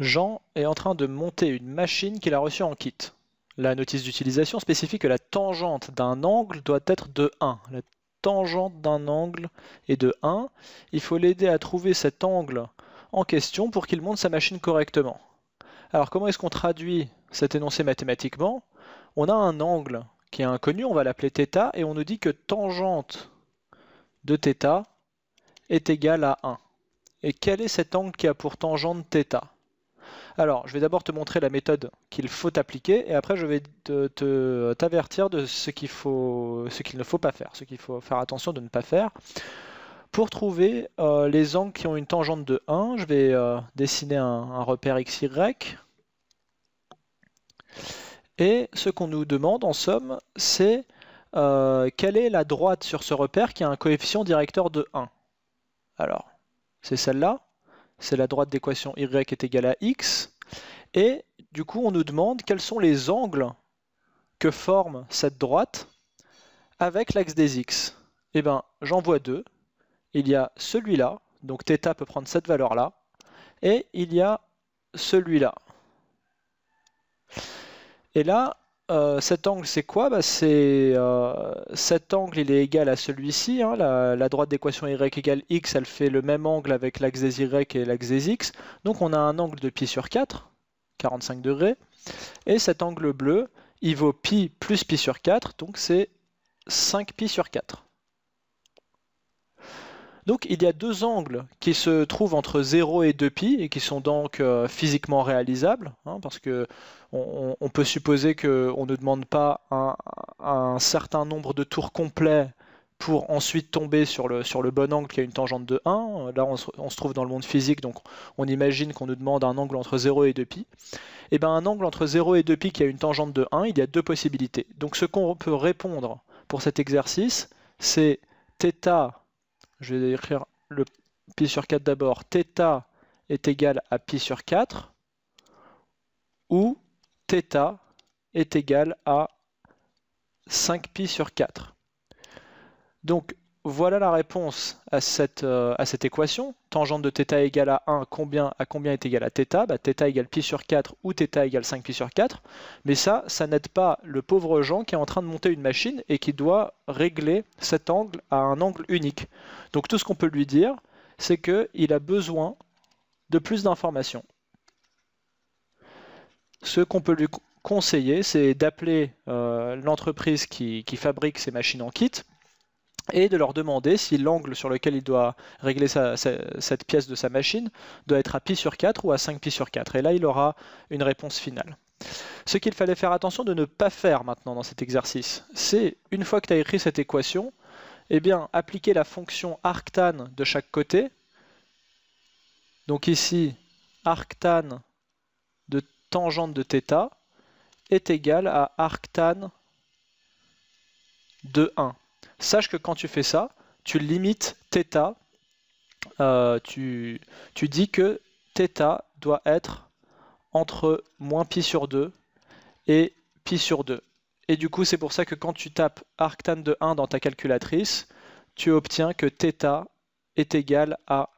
Jean est en train de monter une machine qu'il a reçue en kit. La notice d'utilisation spécifie que la tangente d'un angle doit être de 1. La tangente d'un angle est de 1. Il faut l'aider à trouver cet angle en question pour qu'il monte sa machine correctement. Alors comment est-ce qu'on traduit cet énoncé mathématiquement On a un angle qui est inconnu, on va l'appeler θ, et on nous dit que tangente de θ est égale à 1. Et quel est cet angle qui a pour tangente θ alors, je vais d'abord te montrer la méthode qu'il faut appliquer et après je vais te, t'avertir de ce qu'il faut, ce qu'il ne faut pas faire, ce qu'il faut faire attention de ne pas faire. Pour trouver euh, les angles qui ont une tangente de 1, je vais euh, dessiner un, repère XY. Et ce qu'on nous demande en somme, c'est euh, quelle est la droite sur ce repère qui a un coefficient directeur de 1 Alors, c'est celle-là c'est la droite d'équation y est égale à x. Et du coup, on nous demande quels sont les angles que forme cette droite avec l'axe des x. Eh bien, j'en vois deux. Il y a celui-là, donc θ peut prendre cette valeur-là, et il y a celui-là. Et là, euh, cet angle, c'est quoi bah, euh, Cet angle, il est égal à celui-ci. Hein. la, droite d'équation y égale x, elle fait le même angle avec l'axe des y et l'axe des x. Donc on a un angle de pi sur 4, 45 degrés. Et cet angle bleu, il vaut pi plus pi sur 4, donc c'est 5 pi sur 4. Donc il y a deux angles qui se trouvent entre 0 et 2π et qui sont donc euh, physiquement réalisables, hein, parce que on, peut supposer qu'on ne demande pas un, certain nombre de tours complets pour ensuite tomber sur le, sur le bon angle qui a une tangente de 1. Là, on se, on se trouve dans le monde physique, donc on imagine qu'on nous demande un angle entre 0 et 2π. Et bien un angle entre 0 et 2π qui a une tangente de 1, il y a deux possibilités. Donc ce qu'on peut répondre pour cet exercice, c'est θ je vais écrire le pi sur 4 d'abord, θ est égal à pi sur 4, ou θ est égal à 5 pi sur 4. Donc voilà la réponse euh, à cette, équation. Tangente de θ égale à 1, combien, à combien est égal à θ bah, θ égale pi sur 4 ou θ égale 5 pi sur 4. Mais ça, ça n'aide pas le pauvre Jean qui est en train de monter une machine et qui doit régler cet angle à un angle unique. Donc tout ce qu'on peut lui dire, c'est qu'il a besoin de plus d'informations. Ce qu'on peut lui conseiller, c'est d'appeler euh, l'entreprise qui, qui fabrique ces machines en kit et de leur demander si l'angle sur lequel il doit régler cette pièce de sa machine doit être à π sur 4 ou à 5 pi sur 4. Et là, il aura une réponse finale. Ce qu'il fallait faire attention de ne pas faire maintenant dans cet exercice, c'est une fois que tu as écrit cette équation, eh bien, appliquer la fonction arctan de chaque côté. Donc ici, arctan de tangente de θ est égal à arctan de 1 sache que quand tu fais ça, tu limites θ, euh, tu, dis que θ doit être entre moins pi sur 2 et pi sur 2. Et du coup, c'est pour ça que quand tu tapes arctan de 1 dans ta calculatrice, tu obtiens que θ est égal à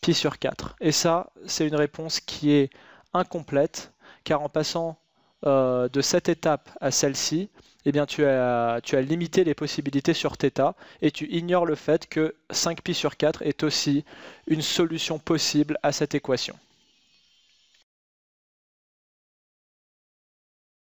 pi sur 4. Et ça, c'est une réponse qui est incomplète, car en passant euh, de cette étape à celle-ci, eh bien tu as, tu as limité les possibilités sur θ et tu ignores le fait que 5π sur 4 est aussi une solution possible à cette équation.